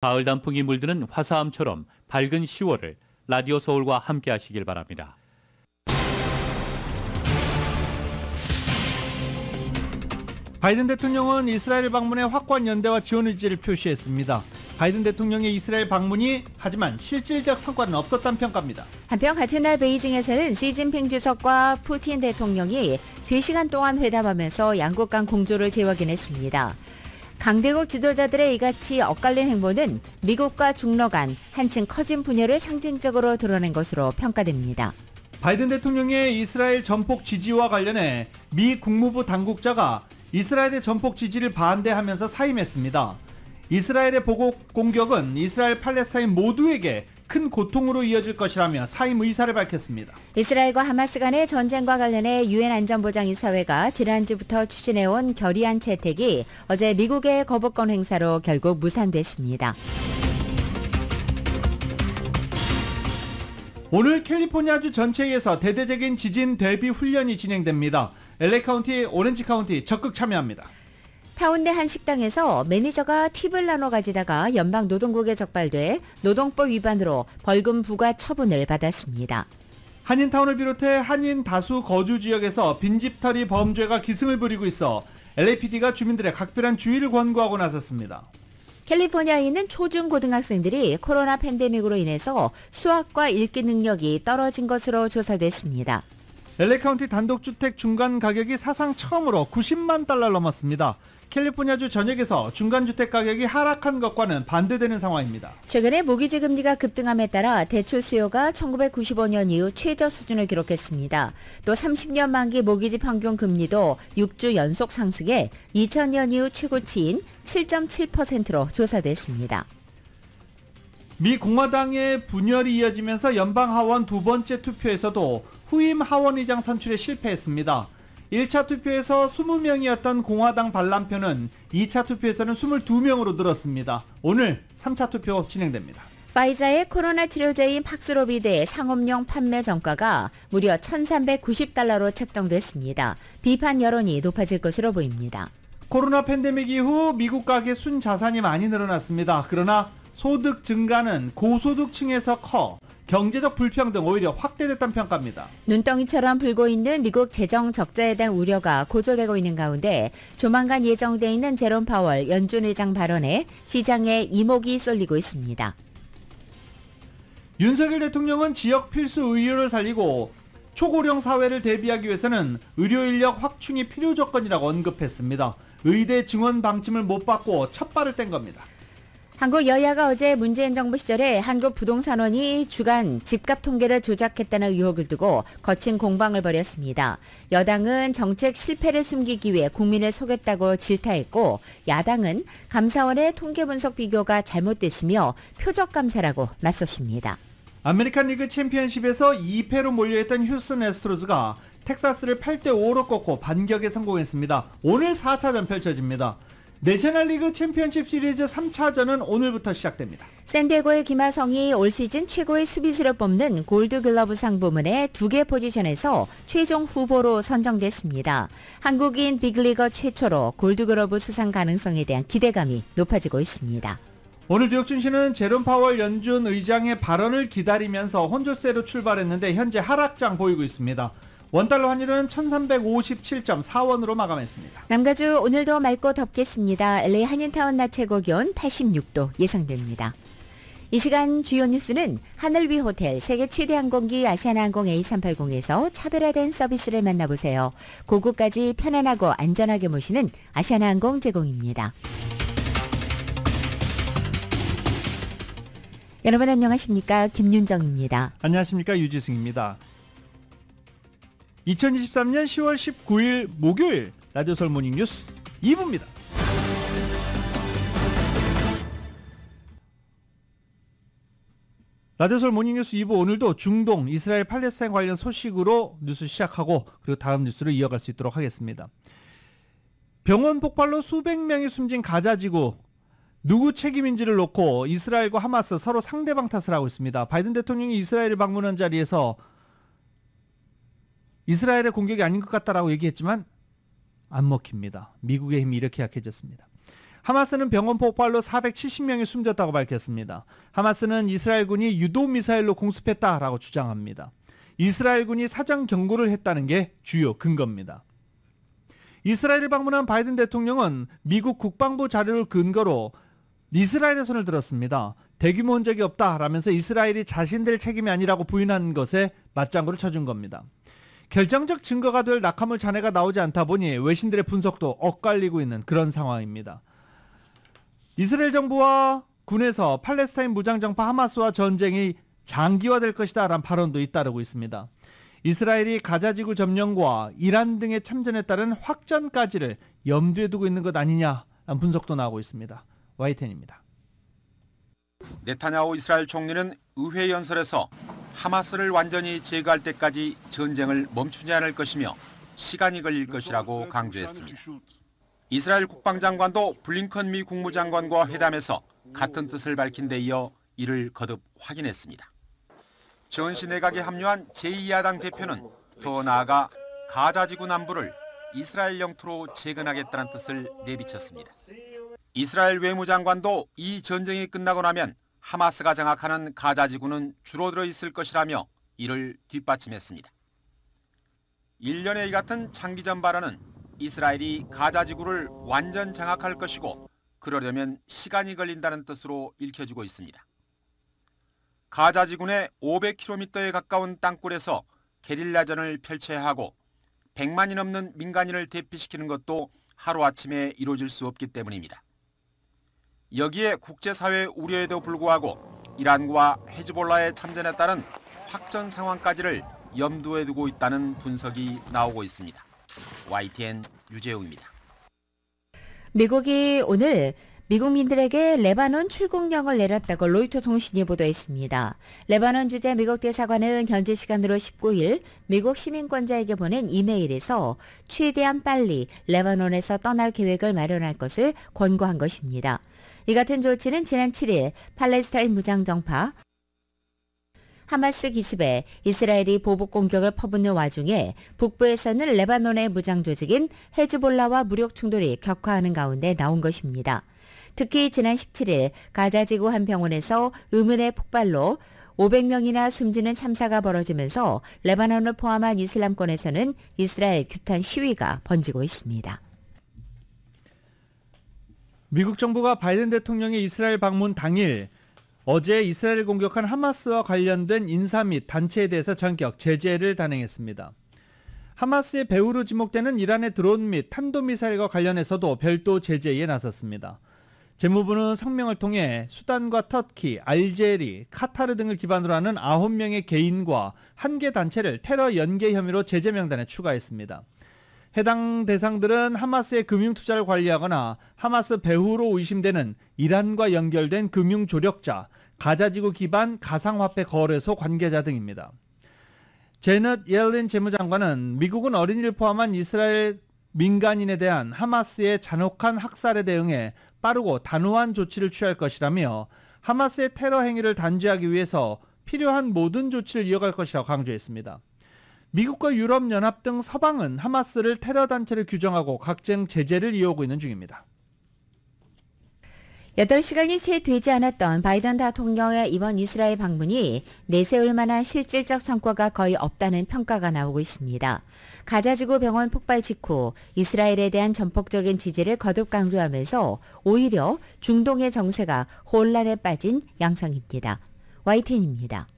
가을 단풍이 물드는 화사함처럼 밝은 10월을 라디오 서울과 함께 하시길 바랍니다. 바이든 대통령은 이스라엘 방문에 확고한 연대와 지원 의지를 표시했습니다. 바이든 대통령의 이스라엘 방문이 하지만 실질적 성과는 없었다는 평가입니다. 한편 같은 날 베이징에서는 시진핑 주석과 푸틴 대통령이 3시간 동안 회담하면서 양국 간 공조를 재확인했습니다. 강대국 지도자들의 이같이 엇갈린 행보는 미국과 중러 간 한층 커진 분열을 상징적으로 드러낸 것으로 평가됩니다. 바이든 대통령의 이스라엘 전폭 지지와 관련해 미 국무부 당국자가 이스라엘의 전폭 지지를 반대하면서 사임했습니다. 이스라엘의 보복 공격은 이스라엘 팔레스타인 모두에게 큰 고통으로 이어질 것이라며 사임 의사를 밝혔습니다. 이스라엘과 하마스 간의 전쟁과 관련해 유엔 안전보장이사회가 지난주부터 추진해온 결의안 채택이 어제 미국의 거부권 행사로 결국 무산됐습니다. 오늘 캘리포니아주 전체에서 대대적인 지진 대비 훈련이 진행됩니다. LA 카운티, 오렌지 카운티 적극 참여합니다. 타운대 한 식당에서 매니저가 팁을 나눠 가지다가 연방노동국에 적발돼 노동법 위반으로 벌금 부과 처분을 받았습니다. 한인타운을 비롯해 한인 다수 거주 지역에서 빈집털이 범죄가 기승을 부리고 있어 LAPD가 주민들의 각별한 주의를 권고하고 나섰습니다. 캘리포니아에 있는 초중고등학생들이 코로나 팬데믹으로 인해서 수학과 읽기 능력이 떨어진 것으로 조사됐습니다. LA카운티 단독주택 중간 가격이 사상 처음으로 90만 달러 넘었습니다. 캘리포니아주 전역에서 중간주택 가격이 하락한 것과는 반대되는 상황입니다. 최근에 모기지 금리가 급등함에 따라 대출 수요가 1995년 이후 최저 수준을 기록했습니다. 또 30년 만기 모기지 평균 금리도 6주 연속 상승해 2000년 이후 최고치인 7.7%로 조사됐습니다. 미 공화당의 분열이 이어지면서 연방 하원 두 번째 투표에서도 후임 하원의장 선출에 실패했습니다. 1차 투표에서 20명이었던 공화당 반란표는 2차 투표에서는 22명으로 늘었습니다. 오늘 3차 투표 진행됩니다. 파이자의 코로나 치료제인 팍스로비드의 상업용 판매 정가가 무려 1,390달러로 책정됐습니다. 비판 여론이 높아질 것으로 보입니다. 코로나 팬데믹 이후 미국 가계 순 자산이 많이 늘어났습니다. 그러나 소득 증가는 고소득층에서 커 경제적 불평등 오히려 확대됐다는 평가입니다. 눈덩이처럼 불고 있는 미국 재정 적자에 대한 우려가 고조되고 있는 가운데 조만간 예정돼 있는 제롬 파월 연준 의장 발언에 시장에 이목이 쏠리고 있습니다. 윤석열 대통령은 지역 필수 의료를 살리고 초고령 사회를 대비하기 위해서는 의료 인력 확충이 필요 조건이라고 언급했습니다. 의대 증원 방침을 못 받고 첫 발을 뗀 겁니다. 한국 여야가 어제 문재인 정부 시절에 한국 부동산원이 주간 집값 통계를 조작했다는 의혹을 두고 거친 공방을 벌였습니다. 여당은 정책 실패를 숨기기 위해 국민을 속였다고 질타했고 야당은 감사원의 통계 분석 비교가 잘못됐으며 표적 감사라고 맞섰습니다. 아메리칸 리그 챔피언십에서 2패로 몰려있던 휴스턴 에스트로즈가 텍사스를 8대 5로 꺾고 반격에 성공했습니다. 오늘 4차전 펼쳐집니다. 내셔널리그 챔피언십 시리즈 3차전은 오늘부터 시작됩니다. 샌디에고의 김하성이 올 시즌 최고의 수비수로 뽑는 골드글러브상 부문의 두 개 포지션에서 최종 후보로 선정됐습니다. 한국인 빅리거 최초로 골드글러브 수상 가능성에 대한 기대감이 높아지고 있습니다. 오늘 뉴욕준 씨는 제롬 파월 연준 의장의 발언을 기다리면서 혼조세로 출발했는데 현재 하락장 보이고 있습니다. 원달러 환율은 1357.4원으로 마감했습니다. 남가주 오늘도 맑고 덥겠습니다. LA 한인타운 낮 최고 기온 86도 예상됩니다. 이 시간 주요 뉴스는 하늘 위 호텔 세계 최대 항공기 아시아나항공 A380에서 차별화된 서비스를 만나보세요. 고국까지 편안하고 안전하게 모시는 아시아나항공 제공입니다. 여러분 안녕하십니까? 김윤정입니다. 안녕하십니까? 유지승입니다. 2023년 10월 19일 목요일 라디오설 모닝 뉴스 2부입니다. 라디오설 모닝뉴스 2부 오늘도 중동 이스라엘 팔레스타인 관련 소식으로 뉴스 시작하고 그리고 다음 뉴스로 이어갈 수 있도록 하겠습니다. 병원 폭발로 수백 명이 숨진 가자지구 누구 책임인지를 놓고 이스라엘과 하마스 서로 상대방 탓을 하고 있습니다. 바이든 대통령이 이스라엘을 방문한 자리에서 이스라엘의 공격이 아닌 것 같다라고 얘기했지만 안 먹힙니다. 미국의 힘이 이렇게 약해졌습니다. 하마스는 병원 폭발로 470명이 숨졌다고 밝혔습니다. 하마스는 이스라엘군이 유도 미사일로 공습했다라고 주장합니다. 이스라엘군이 사전 경고를 했다는 게 주요 근거입니다. 이스라엘을 방문한 바이든 대통령은 미국 국방부 자료를 근거로 이스라엘의 손을 들었습니다. 대규모 흔적이 없다라면서 이스라엘이 자신들 책임이 아니라고 부인한 것에 맞장구를 쳐준 겁니다. 결정적 증거가 될 낙하물 잔해가 나오지 않다 보니 외신들의 분석도 엇갈리고 있는 그런 상황입니다. 이스라엘 정부와 군에서 팔레스타인 무장정파 하마스와 전쟁이 장기화될 것이다 라는 발언도 잇따르고 있습니다. 이스라엘이 가자지구 점령과 이란 등의 참전에 따른 확전까지를 염두에 두고 있는 것 아니냐라는 분석도 나오고 있습니다. 와이텐입니다. 네타냐후 이스라엘 총리는 의회 연설에서 하마스를 완전히 제거할 때까지 전쟁을 멈추지 않을 것이며 시간이 걸릴 것이라고 강조했습니다. 이스라엘 국방장관도 블링컨 미 국무장관과 회담에서 같은 뜻을 밝힌 데 이어 이를 거듭 확인했습니다. 전시 내각에 합류한 제2야당 대표는 더 나아가 가자 지구 남부를 이스라엘 영토로 재건하겠다는 뜻을 내비쳤습니다. 이스라엘 외무장관도 이 전쟁이 끝나고 나면 하마스가 장악하는 가자 지구는 줄어들어 있을 것이라며 이를 뒷받침했습니다. 1년에 이 같은 장기전 발언은 이스라엘이 가자 지구를 완전 장악할 것이고 그러려면 시간이 걸린다는 뜻으로 읽혀지고 있습니다. 가자 지구 내 500km에 가까운 땅굴에서 게릴라전을 펼쳐야 하고 100만이 넘는 민간인을 대피시키는 것도 하루아침에 이루어질 수 없기 때문입니다. 여기에 국제사회의 우려에도 불구하고 이란과 헤즈볼라의 참전에 따른 확전 상황까지를 염두에 두고 있다는 분석이 나오고 있습니다. YTN 유재웅입니다. 미국이 오늘 미국민들에게 레바논 출국령을 내렸다고 로이터 통신이 보도했습니다. 레바논 주재 미국 대사관은 현지 시간으로 19일 미국 시민권자에게 보낸 이메일에서 최대한 빨리 레바논에서 떠날 계획을 마련할 것을 권고한 것입니다. 이 같은 조치는 지난 7일 팔레스타인 무장정파 하마스 기습에 이스라엘이 보복 공격을 퍼붓는 와중에 북부에서는 레바논의 무장 조직인 헤즈볼라와 무력 충돌이 격화하는 가운데 나온 것입니다. 특히 지난 17일 가자 지구 한 병원에서 의문의 폭발로 500명이나 숨지는 참사가 벌어지면서 레바논을 포함한 이슬람권에서는 이스라엘 규탄 시위가 번지고 있습니다. 미국 정부가 바이든 대통령의 이스라엘 방문 당일 어제 이스라엘을 공격한 하마스와 관련된 인사 및 단체에 대해서 전격 제재를 단행했습니다. 하마스의 배후로 지목되는 이란의 드론 및 탄도미사일과 관련해서도 별도 제재에 나섰습니다. 재무부는 성명을 통해 수단과 터키, 알제리, 카타르 등을 기반으로 하는 9명의 개인과 한 개 단체를 테러 연계 혐의로 제재 명단에 추가했습니다. 해당 대상들은 하마스의 금융 투자를 관리하거나 하마스 배후로 의심되는 이란과 연결된 금융 조력자, 가자지구 기반 가상화폐 거래소 관계자 등입니다. 제넷 옐린 재무장관은 미국은 어린이를 포함한 이스라엘 민간인에 대한 하마스의 잔혹한 학살에 대응해 빠르고 단호한 조치를 취할 것이라며 하마스의 테러 행위를 단죄하기 위해서 필요한 모든 조치를 이어갈 것이라고 강조했습니다. 미국과 유럽연합 등 서방은 하마스를 테러단체를 규정하고 각종 제재를 이어오고 있는 중입니다. 8시간이 채 되지 않았던 바이든 대통령의 이번 이스라엘 방문이 내세울 만한 실질적 성과가 거의 없다는 평가가 나오고 있습니다. 가자지구 병원 폭발 직후 이스라엘에 대한 전폭적인 지지를 거듭 강조하면서 오히려 중동의 정세가 혼란에 빠진 양상입니다. YTN입니다.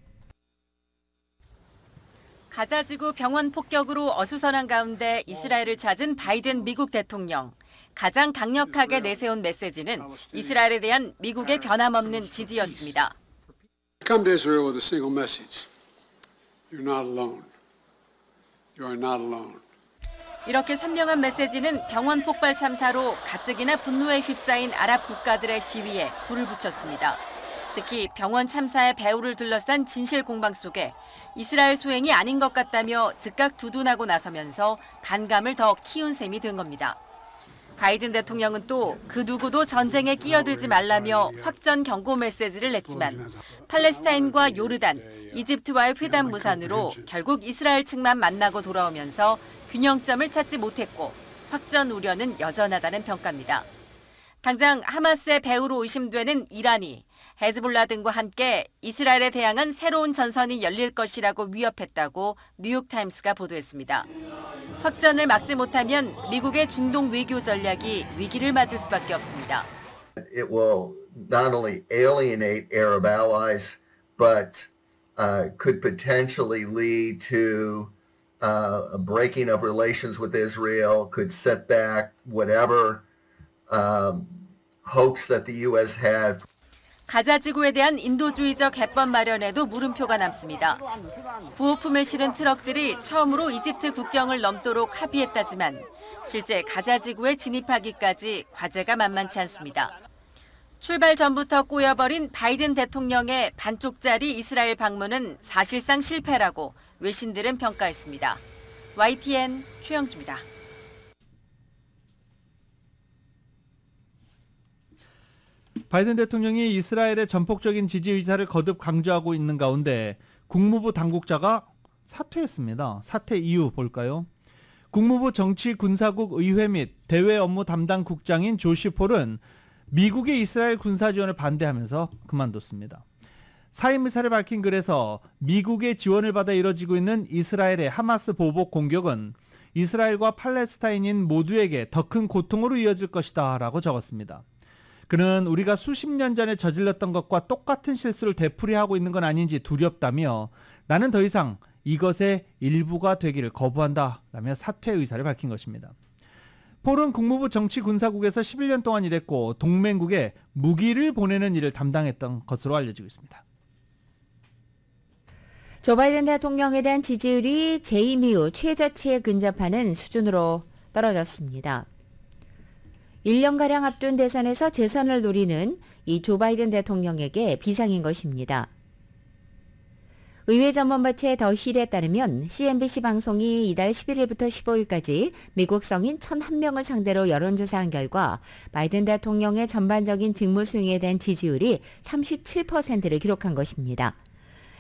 가자지구 병원 폭격으로 어수선한 가운데 이스라엘을 찾은 바이든 미국 대통령. 가장 강력하게 내세운 메시지는 이스라엘에 대한 미국의 변함없는 지지였습니다. Come to Israel with a single message. You're not alone. You are not alone. 이렇게 선명한 메시지는 병원 폭발 참사로 가뜩이나 분노에 휩싸인 아랍 국가들의 시위에 불을 붙였습니다. 특히 병원 참사의 배후를 둘러싼 진실 공방 속에 이스라엘 소행이 아닌 것 같다며 즉각 두둔하고 나서면서 반감을 더 키운 셈이 된 겁니다. 바이든 대통령은 또 그 누구도 전쟁에 끼어들지 말라며 확전 경고 메시지를 냈지만 팔레스타인과 요르단, 이집트와의 회담 무산으로 결국 이스라엘 측만 만나고 돌아오면서 균형점을 찾지 못했고 확전 우려는 여전하다는 평가입니다. 당장 하마스의 배후로 의심되는 이란이 헤즈볼라 등과 함께 이스라엘에 대항한 새로운 전선이 열릴 것이라고 위협했다고 뉴욕타임스가 보도했습니다. 확전을 막지 못하면 미국의 중동 외교 전략이 위기를 맞을 수밖에 없습니다. It will not only alienate Arab allies, but uh, could potentially lead to uh, a breaking of relations with Israel, could set back whatever um, hopes that the U.S. had. 가자지구에 대한 인도주의적 해법 마련에도 물음표가 남습니다. 구호품을 실은 트럭들이 처음으로 이집트 국경을 넘도록 합의했다지만 실제 가자지구에 진입하기까지 과제가 만만치 않습니다. 출발 전부터 꼬여버린 바이든 대통령의 반쪽짜리 이스라엘 방문은 사실상 실패라고 외신들은 평가했습니다. YTN 최영주입니다. 바이든 대통령이 이스라엘의 전폭적인 지지 의사를 거듭 강조하고 있는 가운데 국무부 당국자가 사퇴했습니다. 사퇴 이유 볼까요? 국무부 정치 군사국 의회 및 대외 업무 담당 국장인 조시 폴은 미국의 이스라엘 군사 지원을 반대하면서 그만뒀습니다. 사임 의사를 밝힌 글에서 미국의 지원을 받아 이뤄지고 있는 이스라엘의 하마스 보복 공격은 이스라엘과 팔레스타인인 모두에게 더 큰 고통으로 이어질 것이다 라고 적었습니다. 그는 우리가 수십 년 전에 저질렀던 것과 똑같은 실수를 되풀이하고 있는 건 아닌지 두렵다며 나는 더 이상 이것의 일부가 되기를 거부한다 라며 사퇴 의사를 밝힌 것입니다. 폴은 국무부 정치군사국에서 11년 동안 일했고 동맹국에 무기를 보내는 일을 담당했던 것으로 알려지고 있습니다. 조 바이든 대통령에 대한 지지율이 재임 이후 최저치에 근접하는 수준으로 떨어졌습니다. 1년가량 앞둔 대선에서 재선을 노리는 이 조 바이든 대통령에게 비상인 것입니다. 의회 전문 매체 더 힐에 따르면 CNBC 방송이 이달 11일부터 15일까지 미국 성인 1,001명을 상대로 여론조사한 결과 바이든 대통령의 전반적인 직무 수행에 대한 지지율이 37%를 기록한 것입니다.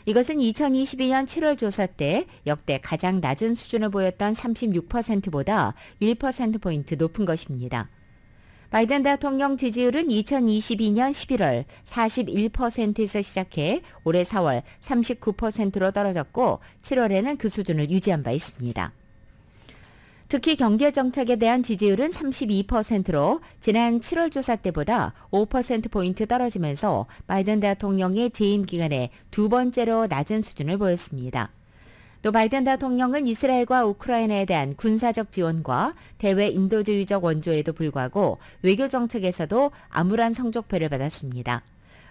이것은 2022년 7월 조사 때 역대 가장 낮은 수준을 보였던 36%보다 1%포인트 높은 것입니다. 바이든 대통령 지지율은 2022년 11월 41%에서 시작해 올해 4월 39%로 떨어졌고 7월에는 그 수준을 유지한 바 있습니다. 특히 경제 정책에 대한 지지율은 32%로 지난 7월 조사 때보다 5%포인트 떨어지면서 바이든 대통령의 재임 기간에 두 번째로 낮은 수준을 보였습니다. 또 바이든 대통령은 이스라엘과 우크라이나에 대한 군사적 지원과 대외 인도주의적 원조에도 불구하고 외교 정책에서도 암울한 성적표를 받았습니다.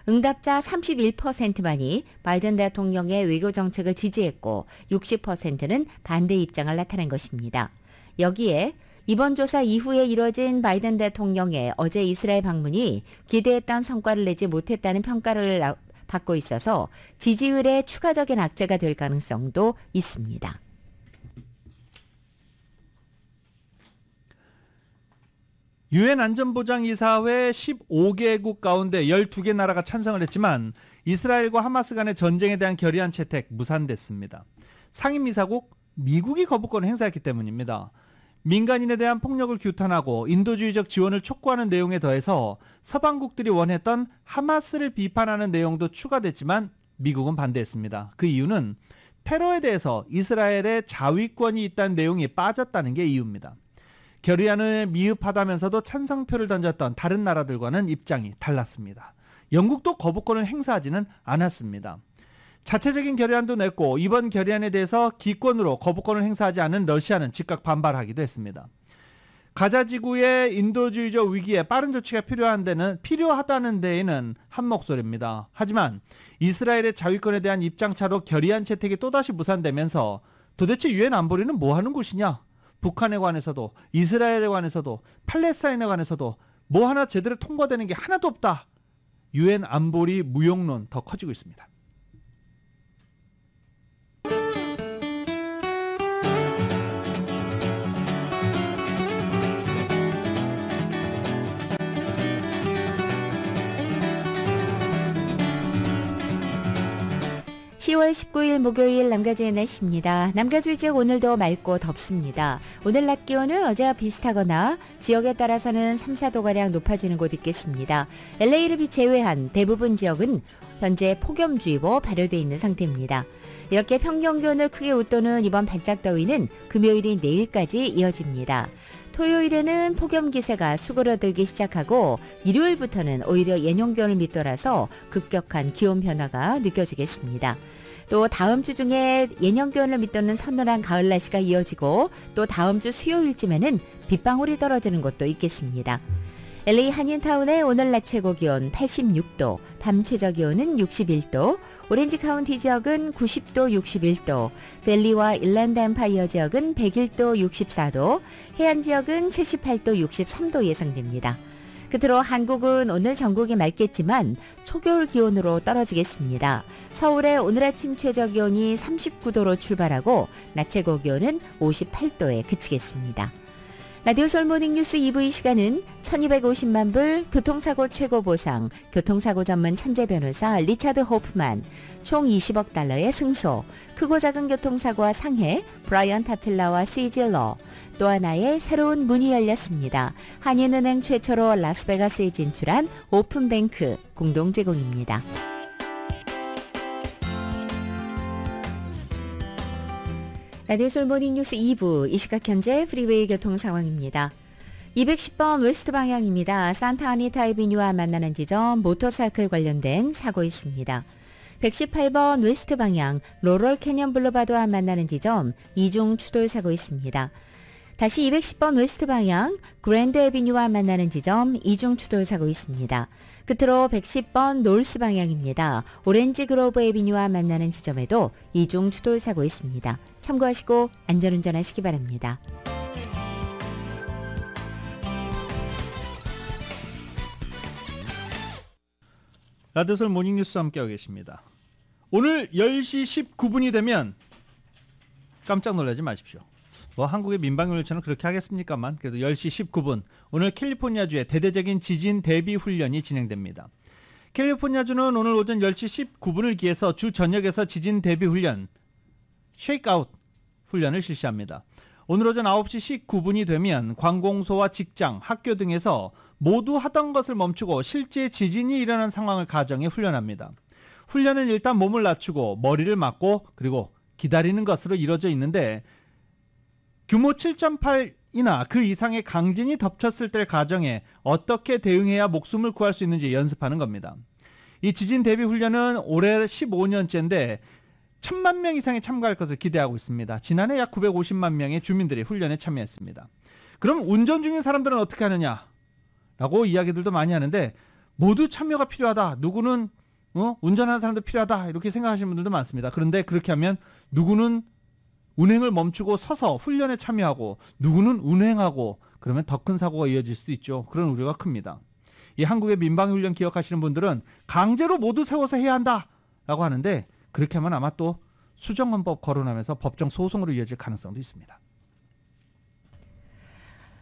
응답자 31%만이 바이든 대통령의 외교 정책을 지지했고 60%는 반대 입장을 나타낸 것입니다. 여기에 이번 조사 이후에 이뤄진 바이든 대통령의 어제 이스라엘 방문이 기대했던 성과를 내지 못했다는 평가를 받고 있어서 지지율에 추가적인 악재가 될 가능성도 있습니다. 유엔 안전보장이사회 15개국 가운데 12개 나라가 찬성을 했지만 이스라엘과 하마스 간의 전쟁에 대한 결의안 채택 무산됐습니다. 상임이사국 미국이 거부권을 행사했기 때문입니다. 민간인에 대한 폭력을 규탄하고 인도주의적 지원을 촉구하는 내용에 더해서 서방국들이 원했던 하마스를 비판하는 내용도 추가됐지만 미국은 반대했습니다. 그 이유는 테러에 대해서 이스라엘의 자위권이 있다는 내용이 빠졌다는 게 이유입니다. 결의안을 미흡하다면서도 찬성표를 던졌던 다른 나라들과는 입장이 달랐습니다. 영국도 거부권을 행사하지는 않았습니다. 자체적인 결의안도 냈고 이번 결의안에 대해서 기권으로 거부권을 행사하지 않은 러시아는 즉각 반발하기도 했습니다. 가자 지구의 인도주의적 위기에 빠른 조치가 필요한 데는 필요하다는 데에는 한 목소리입니다. 하지만 이스라엘의 자위권에 대한 입장차로 결의안 채택이 또다시 무산되면서 도대체 유엔 안보리는 뭐 하는 곳이냐? 북한에 관해서도 이스라엘에 관해서도 팔레스타인에 관해서도 뭐 하나 제대로 통과되는 게 하나도 없다. 유엔 안보리 무용론 더 커지고 있습니다. 10월 19일 목요일 남가주의 날씨입니다. 남가주 지역 오늘도 맑고 덥습니다. 오늘 낮 기온은 어제와 비슷하거나 지역에 따라서는 3, 4도가량 높아지는 곳 있겠습니다. LA를 제외한 대부분 지역은 현재 폭염주의보 발효돼 있는 상태입니다. 이렇게 평균 기온을 크게 웃도는 이번 반짝 더위는 금요일인 내일까지 이어집니다. 토요일에는 폭염기세가 수그러들기 시작하고 일요일부터는 오히려 예년견을 밑돌아서 급격한 기온 변화가 느껴지겠습니다. 또 다음 주 중에 예년기을 밑도는 서늘한 가을 날씨가 이어지고 또 다음 주 수요일쯤에는 빗방울이 떨어지는 곳도 있겠습니다. LA 한인타운의 오늘 낮 최고 기온 86도, 밤 최저 기온은 61도, 오렌지 카운티 지역은 90도 61도, 벨리와 일랜드 엠파이어 지역은 101도 64도, 해안 지역은 78도 63도 예상됩니다. 끝으로 한국은 오늘 전국이 맑겠지만 초겨울 기온으로 떨어지겠습니다. 서울의 오늘 아침 최저 기온이 39도로 출발하고 낮 최고 기온은 58도에 그치겠습니다. 라디오 솔모닝 뉴스 2부 시간은 1250만 불 교통사고 최고 보상 교통사고 전문 천재 변호사 리차드 호프만 총 20억 달러의 승소 크고 작은 교통사고와 상해 브라이언 타필라와 시질러 또 하나의 새로운 문이 열렸습니다. 한인은행 최초로 라스베가스에 진출한 오픈뱅크 공동 제공입니다. 라디오 솔모닝 뉴스 2부 이 시각 현재 프리웨이 교통 상황입니다. 210번 웨스트 방향입니다. 산타 아니타 에비뉴와 만나는 지점 모터사이클 관련된 사고 있습니다. 118번 웨스트 방향 로럴 캐년 블루바드와 만나는 지점 이중 추돌 사고 있습니다. 다시 210번 웨스트 방향 그랜드 에비뉴와 만나는 지점 이중 추돌 사고 있습니다. 끝으로 110번 놀스 방향입니다. 오렌지 그로브 에비뉴와 만나는 지점에도 이중 추돌 사고 있습니다. 참고하시고 안전운전 하시기 바랍니다. 라드설 모닝뉴스 함께하고 계십니다. 오늘 10시 19분이 되면 깜짝 놀라지 마십시오. 뭐 한국의 민방위물체는 그렇게 하겠습니까만 그래도 10시 19분 오늘 캘리포니아주의 대대적인 지진 대비 훈련이 진행됩니다. 캘리포니아주는 오늘 오전 10시 19분을 기해서 주 전역에서 지진 대비 훈련 쉐이크아웃 훈련을 실시합니다. 오늘 오전 9시 19분이 되면 관공서와 직장, 학교 등에서 모두 하던 것을 멈추고 실제 지진이 일어난 상황을 가정해 훈련합니다. 훈련은 일단 몸을 낮추고 머리를 맞고 그리고 기다리는 것으로 이루어져 있는데 규모 7.8이나 그 이상의 강진이 덮쳤을 때가정에 어떻게 대응해야 목숨을 구할 수 있는지 연습하는 겁니다. 이 지진 대비 훈련은 올해 15년째인데 천만 명 이상이 참가할 것을 기대하고 있습니다. 지난해 약 950만 명의 주민들이 훈련에 참여했습니다. 그럼 운전 중인 사람들은 어떻게 하느냐? 라고 이야기들도 많이 하는데 모두 참여가 필요하다. 누구는 어? 운전하는 사람도 필요하다. 이렇게 생각하시는 분들도 많습니다. 그런데 그렇게 하면 누구는 운행을 멈추고 서서 훈련에 참여하고 누구는 운행하고 그러면 더 큰 사고가 이어질 수도 있죠. 그런 우려가 큽니다. 이 한국의 민방위 훈련 기억하시는 분들은 강제로 모두 세워서 해야 한다라고 하는데 그렇게 하면 아마 또 수정헌법 거론하면서 법정 소송으로 이어질 가능성도 있습니다.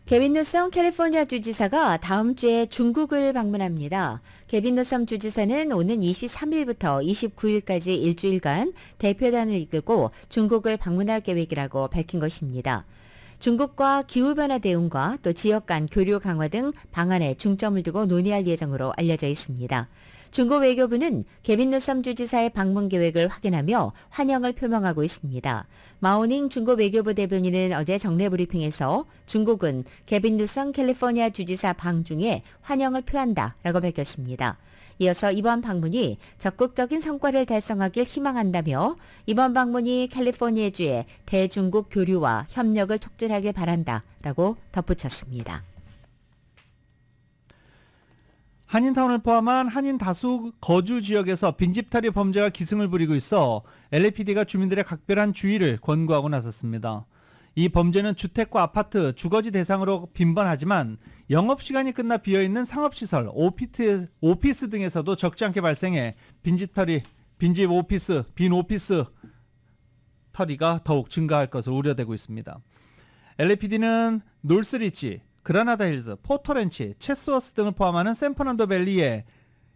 개빈 노섬 캘리포니아 주지사가 다음 주에 중국을 방문합니다. 개빈 노섬 주지사는 오는 23일부터 29일까지 일주일간 대표단을 이끌고 중국을 방문할 계획이라고 밝힌 것입니다. 중국과 기후변화 대응과 또 지역 간 교류 강화 등 방안에 중점을 두고 논의할 예정으로 알려져 있습니다. 중국 외교부는 개빈 누섬 주지사의 방문 계획을 확인하며 환영을 표명하고 있습니다. 마오닝 중국 외교부 대변인은 어제 정례 브리핑에서 중국은 개빈 누섬 캘리포니아 주지사 방중에 환영을 표한다라고 밝혔습니다. 이어서 이번 방문이 적극적인 성과를 달성하길 희망한다며 이번 방문이 캘리포니아주의 대중국 교류와 협력을 촉진하길 바란다라고 덧붙였습니다. 한인타운을 포함한 한인 다수 거주 지역에서 빈집털이 범죄가 기승을 부리고 있어 LAPD가 주민들의 각별한 주의를 권고하고 나섰습니다. 이 범죄는 주택과 아파트, 주거지 대상으로 빈번하지만 영업시간이 끝나 비어있는 상업시설, 오피트, 오피스 등에서도 적지 않게 발생해 빈집털이, 빈집 오피스, 빈 오피스 털이가 더욱 증가할 것으로 우려되고 있습니다. LAPD는 놀스리치, 그라나다 힐즈, 포터렌치, 체스워스 등을 포함하는 샌프란도 밸리에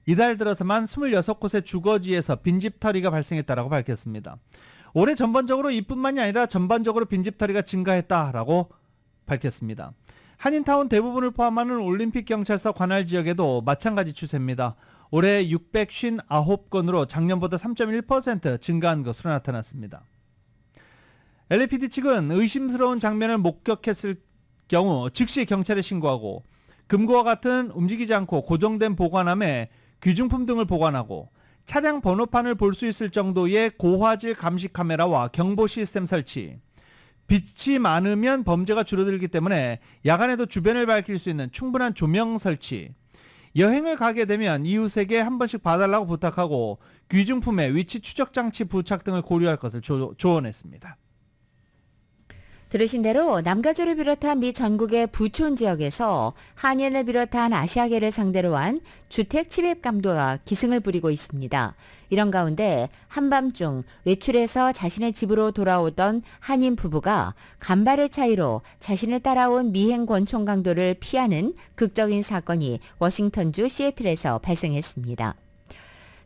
이달 들어서만 26곳의 주거지에서 빈집터리가발생했다고 밝혔습니다. 올해 전반적으로 이뿐만이 아니라 전반적으로 빈집털이가 증가했다라고 밝혔습니다. 한인타운 대부분을 포함하는 올림픽 경찰서 관할 지역에도 마찬가지 추세입니다. 올해 659건으로 작년보다 3.1% 증가한 것으로 나타났습니다. LAPD 측은 의심스러운 장면을 목격했을 경우 즉시 경찰에 신고하고 금고와 같은 움직이지 않고 고정된 보관함에 귀중품 등을 보관하고 차량 번호판을 볼 수 있을 정도의 고화질 감시 카메라와 경보 시스템 설치. 빛이 많으면 범죄가 줄어들기 때문에 야간에도 주변을 밝힐 수 있는 충분한 조명 설치. 여행을 가게 되면 이웃에게 한 번씩 봐달라고 부탁하고 귀중품에 위치 추적 장치 부착 등을 고려할 것을 조, 조언했습니다. 들으신 대로 남가주를 비롯한 미 전국의 부촌 지역에서 한인을 비롯한 아시아계를 상대로 한 주택 침입 감도가 기승을 부리고 있습니다. 이런 가운데 한밤중 외출해서 자신의 집으로 돌아오던 한인 부부가 간발의 차이로 자신을 따라온 미행 권총 강도를 피하는 극적인 사건이 워싱턴주 시애틀에서 발생했습니다.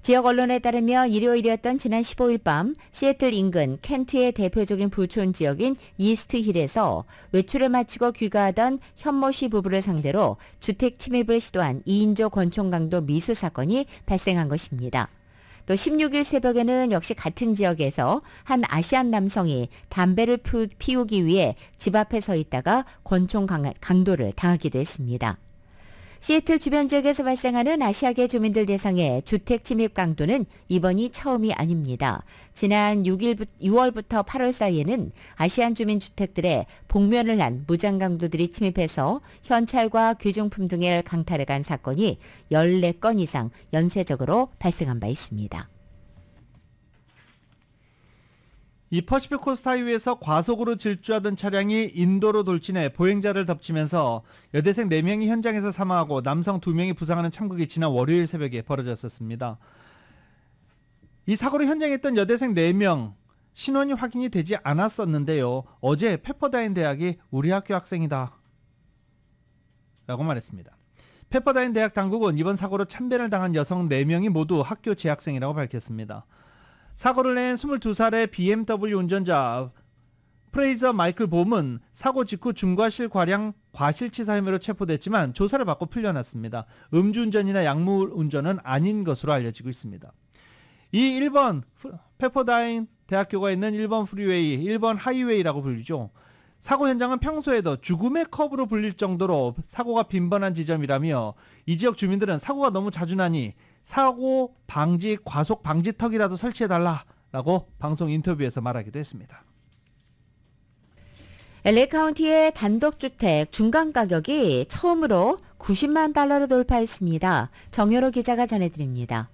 지역 언론에 따르면 일요일이었던 지난 15일 밤 시애틀 인근 켄트의 대표적인 부촌 지역인 이스트힐에서 외출을 마치고 귀가하던 현모 씨 부부를 상대로 주택 침입을 시도한 2인조 권총강도 미수 사건이 발생한 것입니다. 또 16일 새벽에는 역시 같은 지역에서 한 아시안 남성이 담배를 피우기 위해 집 앞에 서 있다가 권총 강도를 당하기도 했습니다. 시애틀 주변 지역에서 발생하는 아시아계 주민들 대상의 주택 침입 강도는 이번이 처음이 아닙니다. 지난 6일 6월부터 8월 사이에는 아시안 주민 주택들의 복면을 한 무장 강도들이 침입해서 현찰과 귀중품 등을 강탈해 간 사건이 14건 이상 연쇄적으로 발생한 바 있습니다. 이 퍼시픽 코스트 하이웨이에서 과속으로 질주하던 차량이 인도로 돌진해 보행자를 덮치면서 여대생 4명이 현장에서 사망하고 남성 2명이 부상하는 참극이 지난 월요일 새벽에 벌어졌었습니다. 이 사고로 현장에 있던 여대생 4명 신원이 확인이 되지 않았었는데요. 어제 페퍼다인 대학이 우리 학교 학생이다 라고 말했습니다. 페퍼다인 대학 당국은 이번 사고로 참변을 당한 여성 4명이 모두 학교 재학생이라고 밝혔습니다. 사고를 낸 22살의 BMW 운전자 프레이저 마이클 봄은 사고 직후 중과실 과량 과실치사 혐의로 체포됐지만 조사를 받고 풀려났습니다. 음주운전이나 약물운전은 아닌 것으로 알려지고 있습니다. 이 1번 페퍼다인 대학교가 있는 1번 프리웨이, 1번 하이웨이라고 불리죠. 사고 현장은 평소에도 죽음의 컵으로 불릴 정도로 사고가 빈번한 지점이라며 이 지역 주민들은 사고가 너무 자주 나니 사고 방지 과속 방지턱이라도 설치해 달라라고 방송 인터뷰에서 말하기도 했습니다. LA 카운티의 단독주택 중간 가격이 처음으로 90만 달러를 돌파했습니다. 정여로 기자가 전해드립니다.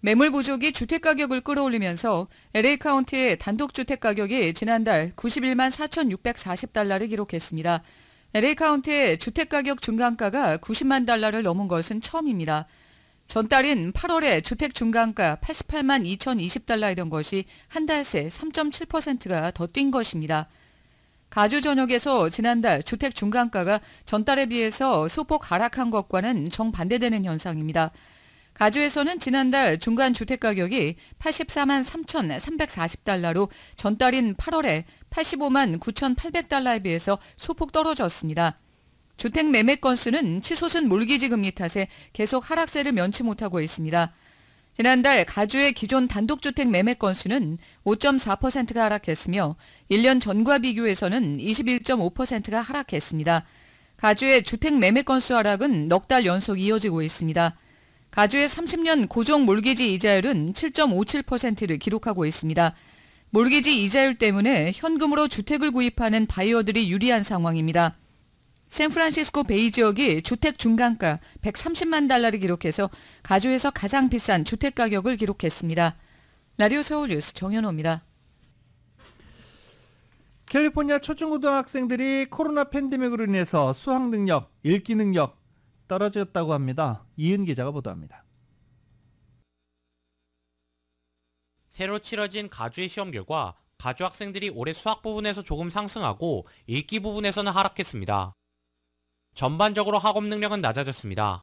매물 부족이 주택 가격을 끌어올리면서 LA 카운티의 단독 주택 가격이 지난달 91만 4,640달러를 기록했습니다. LA 카운티의 주택가격 중간가가 90만 달러를 넘은 것은 처음입니다. 전달인 8월에 주택 중간가 88만 2020달러이던 것이 한 달 새 3.7%가 더 뛴 것입니다. 가주 전역에서 지난달 주택 중간가가 전달에 비해서 소폭 하락한 것과는 정반대되는 현상입니다. 가주에서는 지난달 중간 주택 가격이 84만 3,340달러로 전달인 8월에 85만 9,800달러에 비해서 소폭 떨어졌습니다. 주택 매매 건수는 치솟은 몰기지 금리 탓에 계속 하락세를 면치 못하고 있습니다. 지난달 가주의 기존 단독주택 매매 건수는 5.4%가 하락했으며 1년 전과 비교해서는 21.5%가 하락했습니다. 가주의 주택 매매 건수 하락은 넉 달 연속 이어지고 있습니다. 가주의 30년 고정 몰기지 이자율은 7.57%를 기록하고 있습니다. 몰기지 이자율 때문에 현금으로 주택을 구입하는 바이어들이 유리한 상황입니다. 샌프란시스코 베이 지역이 주택 중간가 130만 달러를 기록해서 가주에서 가장 비싼 주택 가격을 기록했습니다. 라디오 서울 뉴스 정현호입니다. 캘리포니아 초중고등학생들이 코로나 팬데믹으로 인해서 수학 능력, 읽기 능력 떨어졌다고 합니다. 이은 기자가 보도합니다. 새로 치러진 가주의 시험 결과 가주 학생들이 올해 수학 부분에서 조금 상승하고 읽기 부분에서는 하락했습니다. 전반적으로 학업 능력은 낮아졌습니다.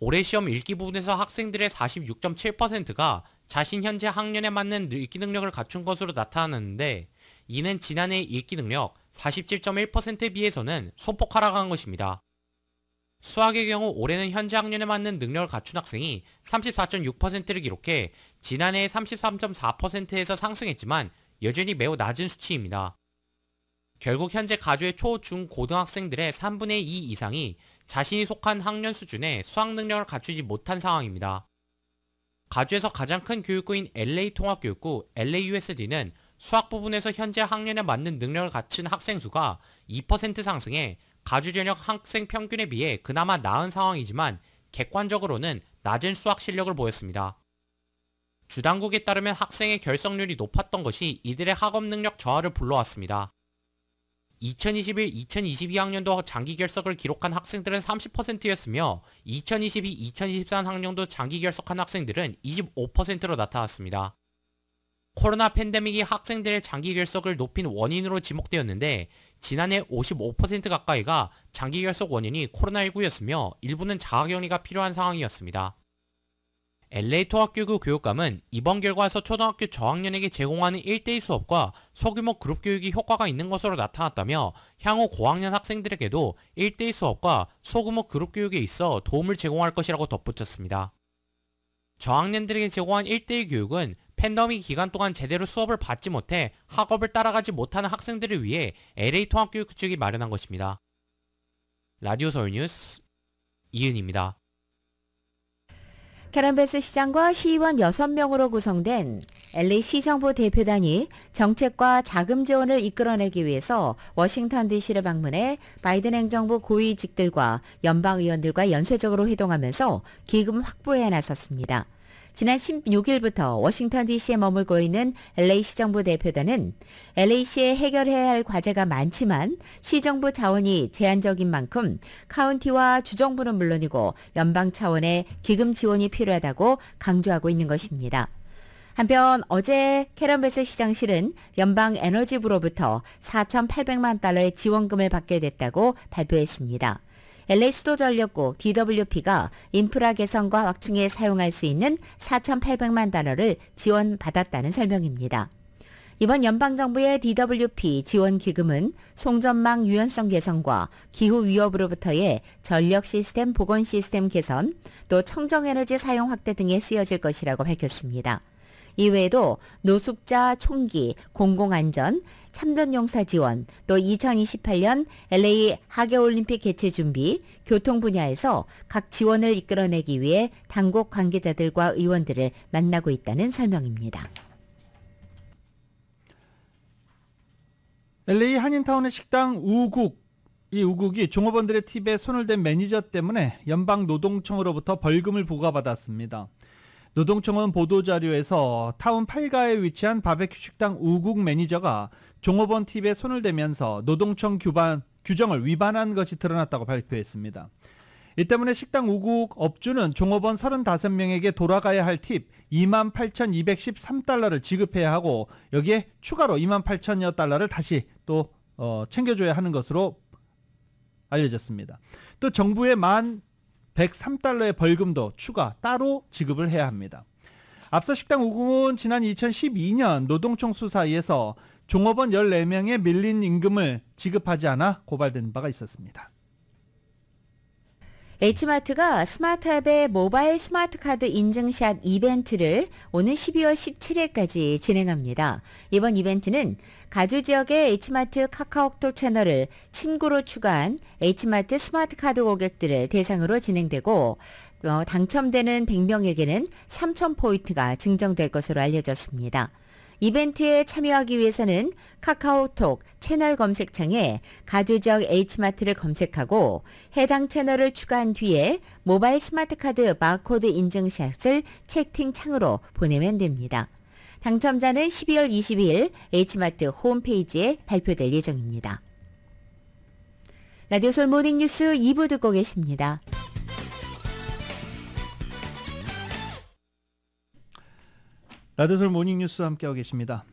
올해 시험 읽기 부분에서 학생들의 46.7%가 자신 현재 학년에 맞는 읽기 능력을 갖춘 것으로 나타났는데 이는 지난해 읽기 능력 47.1%에 비해서는 소폭 하락한 것입니다. 수학의 경우 올해는 현재 학년에 맞는 능력을 갖춘 학생이 34.6%를 기록해 지난해의 33.4%에서 상승했지만 여전히 매우 낮은 수치입니다. 결국 현재 가주의 초, 중, 고등학생들의 3분의 2 이상이 자신이 속한 학년 수준의 수학 능력을 갖추지 못한 상황입니다. 가주에서 가장 큰 교육구인 LA통합교육구 LAUSD는 수학 부분에서 현재 학년에 맞는 능력을 갖춘 학생 수가 2% 상승해 가주전역 학생 평균에 비해 그나마 나은 상황이지만 객관적으로는 낮은 수학 실력을 보였습니다. 주당국에 따르면 학생의 결석률이 높았던 것이 이들의 학업 능력 저하를 불러왔습니다. 2021-2022학년도 장기 결석을 기록한 학생들은 30%였으며 2022-2023 학년도 장기 결석한 학생들은 25%로 나타났습니다. 코로나 팬데믹이 학생들의 장기 결석을 높인 원인으로 지목되었는데 지난해 55% 가까이가 장기 결석 원인이 코로나19였으며 일부는 자가격리가 필요한 상황이었습니다. LA 토학교구 그 교육감은 이번 결과에서 초등학교 저학년에게 제공하는 1대1 수업과 소규모 그룹 교육이 효과가 있는 것으로 나타났다며 향후 고학년 학생들에게도 1대1 수업과 소규모 그룹 교육에 있어 도움을 제공할 것이라고 덧붙였습니다. 저학년들에게 제공한 1대1 교육은 팬덤이 기간 동안 제대로 수업을 받지 못해 학업을 따라가지 못하는 학생들을 위해 LA 통합교육 측이 마련한 것입니다. 라디오 서울 뉴스 이은입니다. 캐런베스 시장과 시의원 6명으로 구성된 LA 시정부 대표단이 정책과 자금 지원을 이끌어내기 위해서 워싱턴 DC를 방문해 바이든 행정부 고위직들과 연방의원들과 연쇄적으로 회동하면서 기금 확보에 나섰습니다. 지난 16일부터 워싱턴 DC에 머물고 있는 LA시 정부 대표단은 LA시에 해결해야 할 과제가 많지만 시정부 자원이 제한적인 만큼 카운티와 주정부는 물론이고 연방 차원의 기금 지원이 필요하다고 강조하고 있는 것입니다. 한편 어제 캐런베스 시장실은 연방 에너지부로부터 4,800만 달러의 지원금을 받게 됐다고 발표했습니다. LA 수도전력고 DWP가 인프라 개선과 확충에 사용할 수 있는 4,800만 달러를 지원받았다는 설명입니다. 이번 연방정부의 DWP 지원 기금은 송전망 유연성 개선과 기후 위협으로부터의 전력 시스템 보건 시스템 개선, 또 청정에너지 사용 확대 등에 쓰여질 것이라고 밝혔습니다. 이외에도 노숙자, 총기, 공공안전, 참전용사 지원, 또 2028년 LA 하계올림픽 개최 준비, 교통 분야에서 각 지원을 이끌어내기 위해 당국 관계자들과 의원들을 만나고 있다는 설명입니다. LA 한인타운의 식당 우국 이 우국이 종업원들의 팁에 손을 댄 매니저 때문에 연방 노동청으로부터 벌금을 부과받았습니다. 노동청은 보도자료에서 타운 8가에 위치한 바베큐 식당 우국 매니저가 종업원 팁에 손을 대면서 노동청 규반, 규정을 위반한 것이 드러났다고 발표했습니다. 이 때문에 식당 우국 업주는 종업원 35명에게 돌아가야 할 팁 28,213달러를 지급해야 하고 여기에 추가로 28,000여 달러를 다시 또 어, 챙겨줘야 하는 것으로 알려졌습니다. 또 정부의 만 103달러의 벌금도 추가 따로 지급을 해야 합니다. 앞서 식당 우궁은 지난 2012년 노동청 수사에서 종업원 14명의 밀린 임금을 지급하지 않아 고발된 바가 있었습니다. H마트가 스마트앱의 모바일 스마트카드 인증샷 이벤트를 오는 12월 17일까지 진행합니다. 이번 이벤트는 가주 지역의 H마트 카카오톡 채널을 친구로 추가한 H마트 스마트카드 고객들을 대상으로 진행되고 어, 당첨되는 100명에게는 3,000포인트가 증정될 것으로 알려졌습니다. 이벤트에 참여하기 위해서는 카카오톡 채널 검색창에 가주적 H마트를 검색하고 해당 채널을 추가한 뒤에 모바일 스마트카드 바코드 인증샷을 채팅창으로 보내면 됩니다. 당첨자는 12월 22일 H마트 홈페이지에 발표될 예정입니다. 라디오 솔 모닝 뉴스 2부 듣고 계십니다. 라드솔 모닝뉴스 함께하고 계십니다.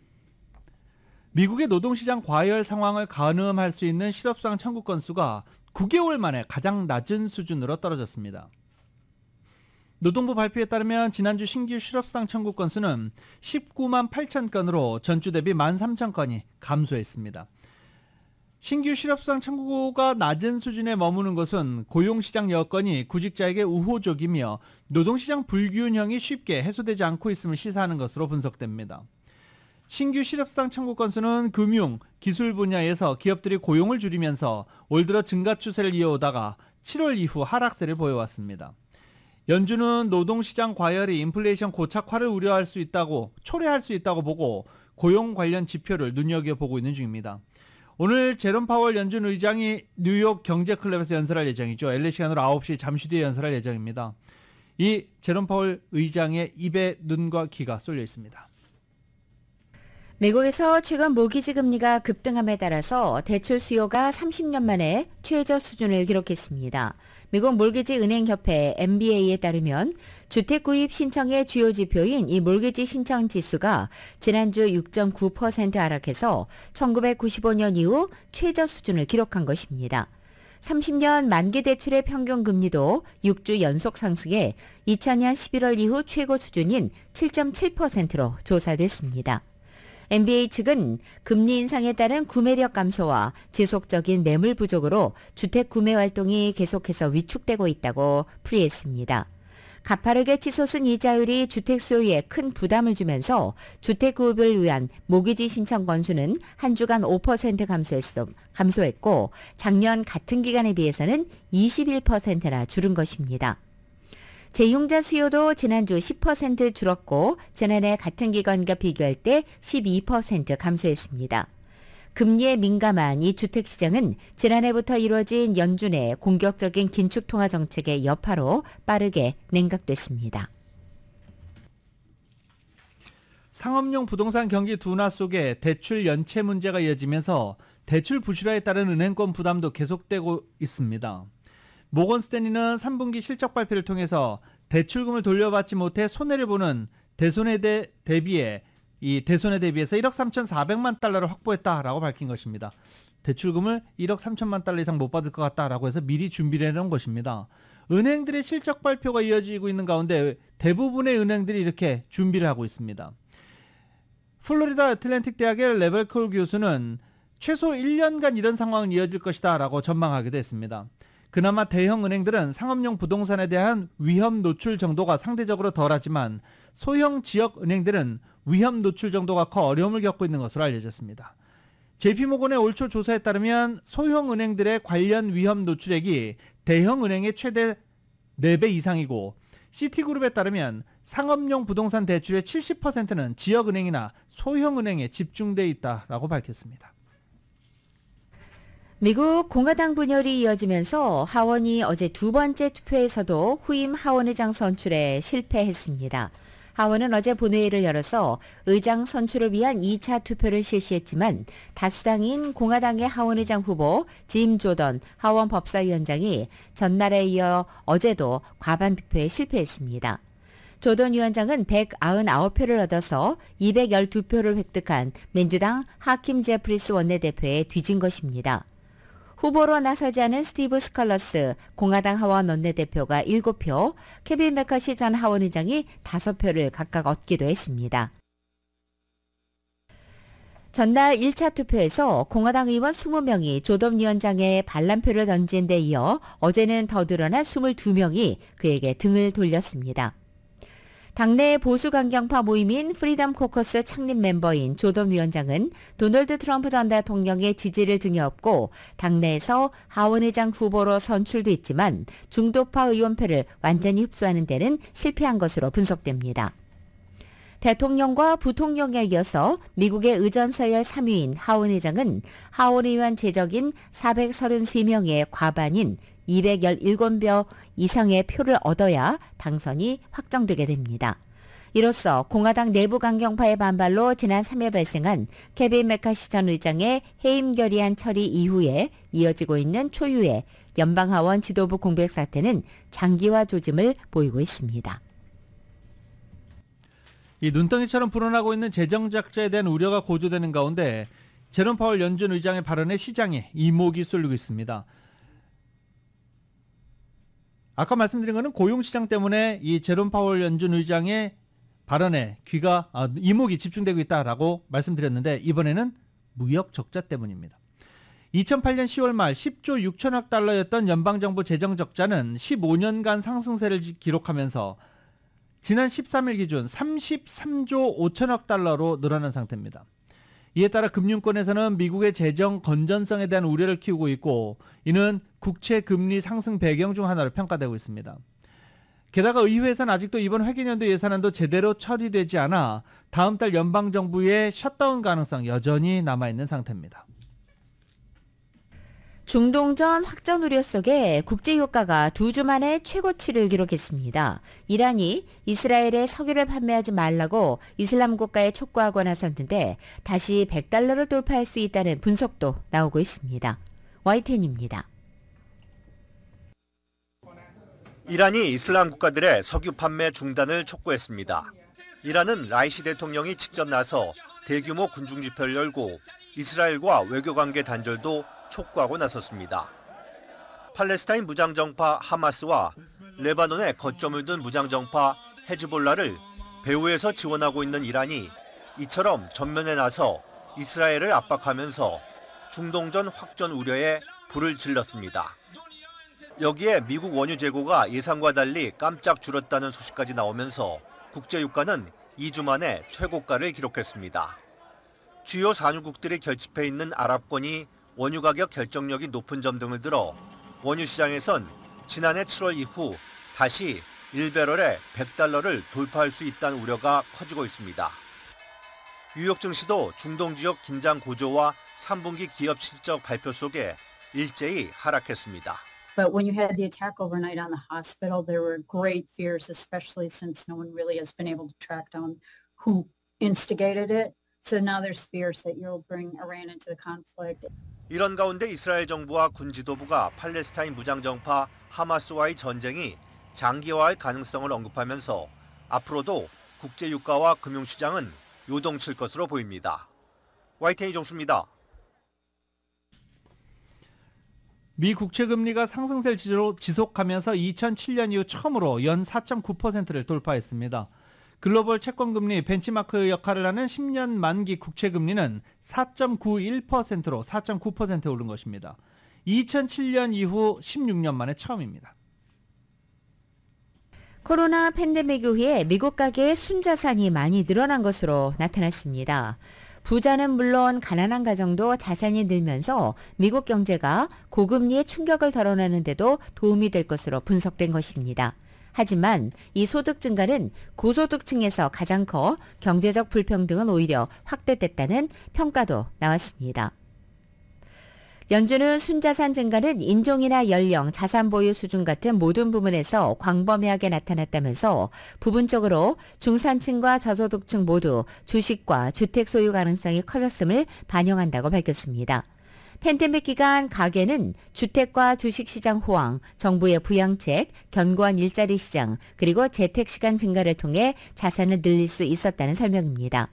미국의 노동시장 과열 상황을 가늠할 수 있는 실업상 청구 건수가 9개월 만에 가장 낮은 수준으로 떨어졌습니다. 노동부 발표에 따르면 지난주 신규 실업상 청구 건수는 19만 8천 건으로 전주 대비 1만 3천 건이 감소했습니다. 신규 실업수당 청구가 낮은 수준에 머무는 것은 고용시장 여건이 구직자에게 우호적이며 노동시장 불균형이 쉽게 해소되지 않고 있음을 시사하는 것으로 분석됩니다. 신규 실업수당 청구 건수는 금융, 기술 분야에서 기업들이 고용을 줄이면서 올 들어 증가 추세를 이어오다가 7월 이후 하락세를 보여왔습니다. 연준은 노동시장 과열이 인플레이션 고착화를 우려할 수 있다고 초래할 수 있다고 보고 고용 관련 지표를 눈여겨보고 있는 중입니다. 오늘 제롬 파월 연준 의장이 뉴욕 경제클럽에서 연설할 예정이죠. LA 시간으로 9시 잠시 뒤에 연설할 예정입니다. 이 제롬 파월 의장의 입에 눈과 귀가 쏠려 있습니다. 미국에서 최근 모기지 금리가 급등함에 따라서 대출 수요가 30년 만에 최저 수준을 기록했습니다. 미국 몰기지 은행협회 MBA에 따르면 주택 구입 신청의 주요 지표인 이 몰기지 신청 지수가 지난주 6.9% 하락해서 1995년 이후 최저 수준을 기록한 것입니다. 30년 만기 대출의 평균 금리도 6주 연속 상승해 2000년 11월 이후 최고 수준인 7.7%로 조사됐습니다. n b a 측은 금리 인상에 따른 구매력 감소와 지속적인 매물 부족으로 주택 구매 활동이 계속해서 위축되고 있다고 풀이했습니다. 가파르게 치솟은 이자율이 주택 수요에 큰 부담을 주면서 주택 구입을 위한 모기지 신청 건수는 한 주간 5% 감소했고 작년 같은 기간에 비해서는 21%나 줄은 것입니다. 재이용자 수요도 지난주 10% 줄었고 지난해 같은 기간과 비교할 때 12% 감소했습니다. 금리에 민감한 이 주택시장은 지난해부터 이루어진 연준의 공격적인 긴축통화 정책의 여파로 빠르게 냉각됐습니다. 상업용 부동산 경기 둔화 속에 대출 연체 문제가 이어지면서 대출 부실화에 따른 은행권 부담도 계속되고 있습니다. 모건 스탠리는 3분기 실적 발표를 통해서 대출금을 돌려받지 못해 손해를 보는 대손에 대, 대비해 이 대손에 대비해서 1억 3,400만 달러를 확보했다라고 밝힌 것입니다. 대출금을 1억 3천만 달러 이상 못 받을 것 같다라고 해서 미리 준비를 해놓은 것입니다. 은행들의 실적 발표가 이어지고 있는 가운데 대부분의 은행들이 이렇게 준비를 하고 있습니다. 플로리다 애틀랜틱 대학의 레벨콜 교수는 최소 1년간 이런 상황은 이어질 것이다 라고 전망하기도 했습니다. 그나마 대형 은행들은 상업용 부동산에 대한 위험 노출 정도가 상대적으로 덜하지만 소형 지역 은행들은 위험 노출 정도가 커 어려움을 겪고 있는 것으로 알려졌습니다. JP모건의 올초 조사에 따르면 소형 은행들의 관련 위험 노출액이 대형 은행의 최대 4배 이상이고 시티그룹에 따르면 상업용 부동산 대출의 70%는 지역은행이나 소형은행에 집중돼 있다라고 밝혔습니다. 미국 공화당 분열이 이어지면서 하원이 어제 두 번째 투표에서도 후임 하원의장 선출에 실패했습니다. 하원은 어제 본회의를 열어서 의장 선출을 위한 2차 투표를 실시했지만 다수당인 공화당의 하원의장 후보 짐 조던 하원 법사위원장이 전날에 이어 어제도 과반 득표에 실패했습니다. 조던 위원장은 199표를 얻어서 212표를 획득한 민주당 하킴 제프리스 원내대표에 뒤진 것입니다. 후보로 나서지 않은 스티브 스컬러스 공화당 하원 원내대표가 7표, 케빈 메카시 전 하원의장이 5표를 각각 얻기도 했습니다. 전날 1차 투표에서 공화당 의원 20명이 조덤위원장의 반란표를 던진 데 이어 어제는 더 늘어난 22명이 그에게 등을 돌렸습니다. 당내 보수 강경파 모임인 프리덤 코커스 창립 멤버인 조던 위원장은 도널드 트럼프 전 대통령의 지지를 등에 업고 당내에서 하원의장 후보로 선출됐지만 중도파 의원패를 완전히 흡수하는 데는 실패한 것으로 분석됩니다. 대통령과 부통령에 이어서 미국의 의전서열 3위인 하원의장은 하원의원 제적인 433명의 과반인 217표 이상의 표를 얻어야 당선이 확정되게 됩니다. 이로써 공화당 내부 강경파의 반발로 지난 3일 발생한 케빈 메카시 전 의장의 해임 결의안 처리 이후에 이어지고 있는 초유의 연방하원 지도부 공백 사태는 장기화 조짐을 보이고 있습니다. 이 눈덩이처럼 불어나고 있는 재정적자에 대한 우려가 고조되는 가운데 제롬 파월 연준 의장의 발언에 시장에 이목이 쏠리고 있습니다. 아까 말씀드린 거는 고용 시장 때문에 이 제롬 파월 연준 의장의 발언에 귀가 아, 이목이 집중되고 있다라고 말씀드렸는데 이번에는 무역 적자 때문입니다. 2008년 10월 말 10조 6천억 달러였던 연방정부 재정 적자는 15년간 상승세를 기록하면서 지난 13일 기준 33조 5천억 달러로 늘어난 상태입니다. 이에 따라 금융권에서는 미국의 재정 건전성에 대한 우려를 키우고 있고 이는 국채 금리 상승 배경 중 하나로 평가되고 있습니다. 게다가 의회에서는 아직도 이번 회계연도 예산안도 제대로 처리되지 않아 다음 달 연방정부의 셧다운 가능성 여전히 남아있는 상태입니다. 중동전 확전 우려 속에 국제 효과가 두 주 만에 최고치를 기록했습니다. 이란이 이스라엘에 석유를 판매하지 말라고 이슬람 국가에 촉구하고 나섰는데 다시 100달러를 돌파할 수 있다는 분석도 나오고 있습니다. 와이텐입니다. 이란이 이슬람 국가들의 석유 판매 중단을 촉구했습니다. 이란은 라이시 대통령이 직접 나서 대규모 군중 집회를 열고 이스라엘과 외교 관계 단절도 촉구하고 나섰습니다. 팔레스타인 무장정파 하마스와 레바논에 거점을 둔 무장정파 헤즈볼라를 배후에서 지원하고 있는 이란이 이처럼 전면에 나서 이스라엘을 압박하면서 중동전 확전 우려에 불을 질렀습니다. 여기에 미국 원유 재고가 예상과 달리 깜짝 줄었다는 소식까지 나오면서 국제 유가는 2주 만에 최고가를 기록했습니다. 주요 산유국들이 결집해 있는 아랍권이 원유 가격 결정력이 높은 점 등을 들어 원유 시장에선 지난해 7월 이후 다시 1배럴에 100달러를 돌파할 수 있다는 우려가 커지고 있습니다. 뉴욕 증시도 중동 지역 긴장 고조와 3분기 기업 실적 발표 속에 일제히 하락했습니다. But when you had the attack overnight on the hospital, there were great fears, especially since no one really has been able to track down who instigated it. So now there's fears that you'll bring Iran into the conflict. 이런 가운데 이스라엘 정부와 군 지도부가 팔레스타인 무장정파 하마스와의 전쟁이 장기화할 가능성을 언급하면서 앞으로도 국제유가와 금융시장은 요동칠 것으로 보입니다. YTN 정수입니다. 미 국채 금리가 상승세를 지속하면서 2007년 이후 처음으로 연 4.9%를 돌파했습니다. 글로벌 채권 금리 벤치마크 역할을 하는 10년 만기 국채 금리는 4.91%로 4 9 오른 것입니다. 2007년 이후 16년 만에 처음입니다. 코로나 팬데믹 이후에 미국 가계의 순자산이 많이 늘어난 것으로 나타났습니다. 부자는 물론 가난한 가정도 자산이 늘면서 미국 경제가 고금리의 충격을 덜어내는데도 도움이 될 것으로 분석된 것입니다. 하지만 이 소득 증가는 고소득층에서 가장 커 경제적 불평등은 오히려 확대됐다는 평가도 나왔습니다. 연준은 순자산 증가는 인종이나 연령, 자산 보유 수준 같은 모든 부분에서 광범위하게 나타났다면서 부분적으로 중산층과 저소득층 모두 주식과 주택 소유 가능성이 커졌음을 반영한다고 밝혔습니다. 팬데믹 기간 가계는 주택과 주식시장 호황, 정부의 부양책, 견고한 일자리 시장, 그리고 재택시간 증가를 통해 자산을 늘릴 수 있었다는 설명입니다.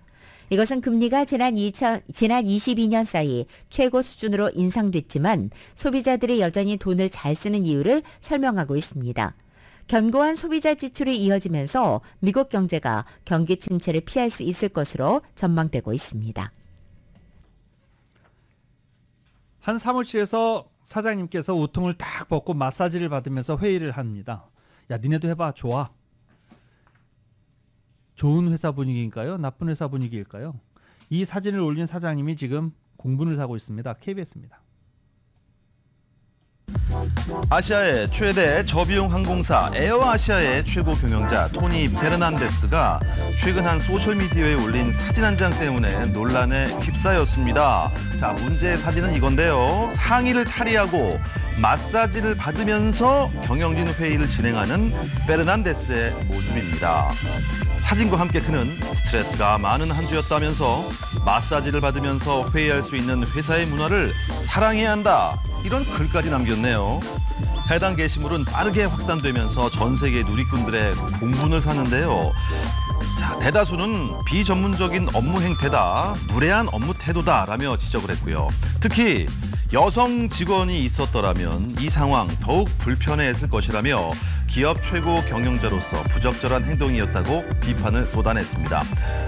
이것은 금리가 지난, 2000, 지난 22년 사이 최고 수준으로 인상됐지만 소비자들이 여전히 돈을 잘 쓰는 이유를 설명하고 있습니다. 견고한 소비자 지출이 이어지면서 미국 경제가 경기 침체를 피할 수 있을 것으로 전망되고 있습니다. 한 사무실에서 사장님께서 우통을 딱 벗고 마사지를 받으면서 회의를 합니다. 야, 니네도 해봐. 좋아. 좋은 회사 분위기일까요? 나쁜 회사 분위기일까요? 이 사진을 올린 사장님이 지금 공분을 사고 있습니다. KBS입니다. 아시아의 최대 저비용 항공사 에어아시아의 최고 경영자 토니 베르난데스가 최근 한 소셜미디어에 올린 사진 한 장 때문에 논란에 휩싸였습니다. 자, 문제의 사진은 이건데요. 상의를 탈의하고 마사지를 받으면서 경영진 회의를 진행하는 베르난데스의 모습입니다. 사진과 함께 그는 스트레스가 많은 한 주였다면서 마사지를 받으면서 회의할 수 있는 회사의 문화를 사랑해야 한다. 이런 글까지 남겼네요. 해당 게시물은 빠르게 확산되면서 전 세계 누리꾼들의 공분을 사는데요. 자, 대다수는 비전문적인 업무 행태다, 무례한 업무 태도다라며 지적을 했고요. 특히 여성 직원이 있었더라면 이 상황 더욱 불편해했을 것이라며 기업 최고 경영자로서 부적절한 행동이었다고 비판을 쏟아냈습니다.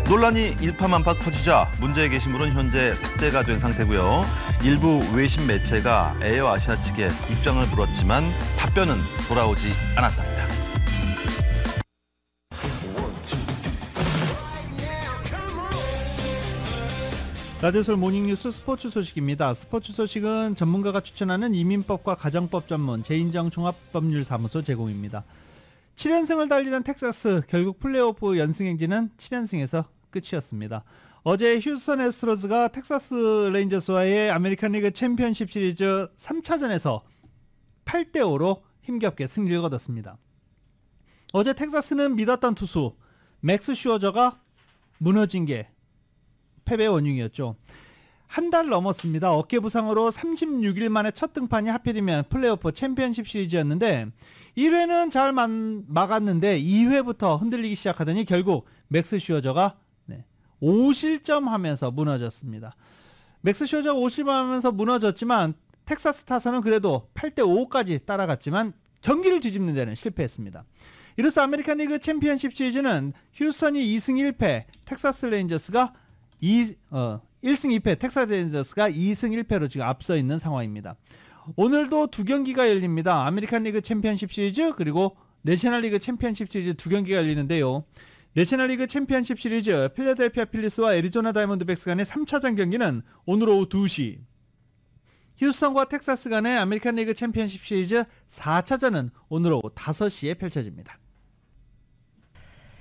논란이 일파만파 커지자 문제의 게시물은 현재 삭제가 된 상태고요. 일부 외신 매체가 에어아시아 측의 입장을 물었지만 답변은 돌아오지 않았답니다. 라디오솔 모닝뉴스 스포츠 소식입니다. 스포츠 소식은 전문가가 추천하는 이민법과 가정법 전문 제인정 종합법률사무소 제공입니다. 7연승을 달리던 텍사스 결국 플레이오프 연승 행진은 7연승에서 끝이었습니다. 어제 휴스턴 에스트로즈가 텍사스 레인저스와의 아메리칸 리그 챔피언십 시리즈 3차전에서 8대 5로 힘겹게 승리를 거뒀습니다. 어제 텍사스는 믿었던 투수 맥스 슈어저가 무너진 게 패배 원흉이었죠. 한 달 넘었습니다. 어깨 부상으로 36일 만에 첫 등판이 하필이면 플레이오프 챔피언십 시리즈였는데 1회는 잘 막았는데 2회부터 흔들리기 시작하더니 결국 맥스 슈어저가 5실점 하면서 무너졌습니다. 맥스 슈어저가 5실점 하면서 무너졌지만 텍사스 타선은 그래도 8대 5까지 따라갔지만 경기를 뒤집는 데는 실패했습니다. 이로써 아메리칸 리그 챔피언십 시리즈는 휴스턴이 2승 1패, 텍사스 레인저스가 이, 어, 1승 2패 텍사스 레인저스가 2승 1패로 지금 앞서 있는 상황입니다. 오늘도 두 경기가 열립니다. 아메리칸 리그 챔피언십 시리즈 그리고 내셔널 리그 챔피언십 시리즈 두 경기가 열리는데요. 내셔널 리그 챔피언십 시리즈 필라델피아 필리스와 애리조나 다이아몬드백스 간의 3차전 경기는 오늘 오후 2시 휴스턴과 텍사스 간의 아메리칸 리그 챔피언십 시리즈 4차전은 오늘 오후 5시에 펼쳐집니다.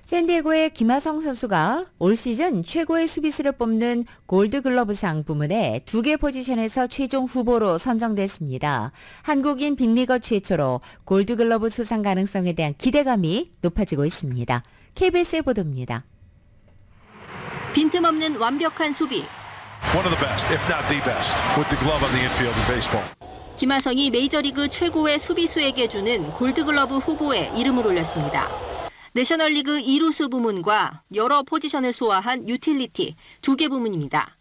샌디에고의 김하성 선수가 올 시즌 최고의 수비수를 뽑는 골드글러브상 부문에 두 개 포지션에서 최종 후보로 선정됐습니다. 한국인 빅리거 최초로 골드글러브 수상 가능성에 대한 기대감이 높아지고 있습니다. KBS의 보도입니다. 빈틈없는 완벽한 수비. 김하성이 메이저리그 최고의 수비수에게 주는 골드글러브 후보에 이름을 올렸습니다. 내셔널리그 2루수 부문과 여러 포지션을 소화한 유틸리티 두 개 부문입니다.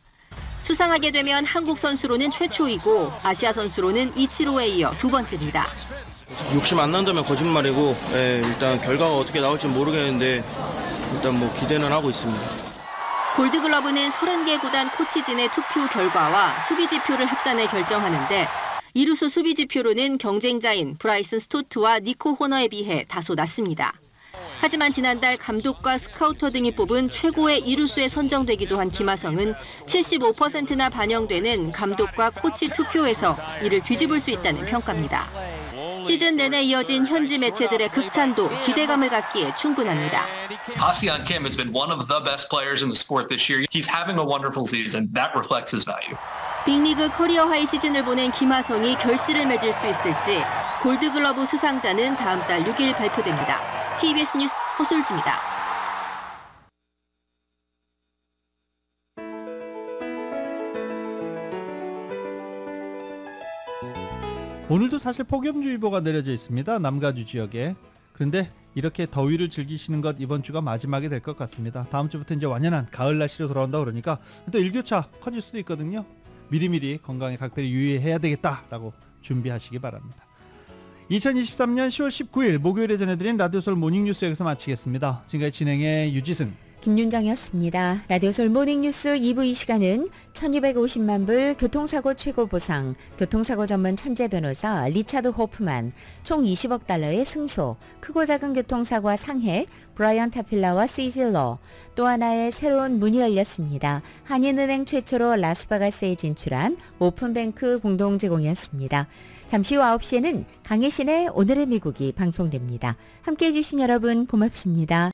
수상하게 되면 한국 선수로는 최초이고 아시아 선수로는 이치로에 이어 두 번째입니다. 욕심 안 난다면 거짓말이고 예, 일단 결과가 어떻게 나올지 모르겠는데 일단 뭐 기대는 하고 있습니다. 골드글러브는 30개 구단 코치진의 투표 결과와 수비 지표를 합산해 결정하는데 이루수 수비 지표로는 경쟁자인 브라이슨 스토트와 니코 호너에 비해 다소 낮습니다. 하지만 지난달 감독과 스카우터 등이 뽑은 최고의 이루수에 선정되기도 한 김하성은 75%나 반영되는 감독과 코치 투표에서 이를 뒤집을 수 있다는 평가입니다. 시즌 내내 이어진 현지 매체들의 극찬도 기대감을 갖기에 충분합니다. a s i a has been one of the best players in the sport this year. He's having a wonderful season. That reflects his value. 빅리그 커리어 하이 시즌을 보낸 김하성이 결실을 맺을 수 있을지 골드글러브 수상자는 다음 달 6일 발표됩니다. KBS 뉴스 호솔지입니다 오늘도 사실 폭염주의보가 내려져 있습니다. 남가주 지역에. 그런데 이렇게 더위를 즐기시는 것 이번 주가 마지막이 될 것 같습니다. 다음 주부터 이제 완연한 가을 날씨로 돌아온다 그러니까 또 일교차 커질 수도 있거든요. 미리미리 건강에 각별히 유의해야 되겠다라고 준비하시기 바랍니다. 2023년 10월 19일 목요일에 전해드린 라디오솔 모닝뉴스 여기서 마치겠습니다. 지금까지 진행의 유지승. 김윤정이었습니다. 라디오솔 모닝뉴스 2부 이 시간은 1250만 불 교통사고 최고보상, 교통사고 전문 천재 변호사 리차드 호프만, 총 20억 달러의 승소, 크고 작은 교통사고와 상해, 브라이언 타필라와 시질러, 또 하나의 새로운 문이 열렸습니다. 한인은행 최초로 라스바가스에 진출한 오픈뱅크 공동제공이었습니다. 잠시 후 9시에는 강혜신의 오늘의 미국이 방송됩니다. 함께해 주신 여러분 고맙습니다.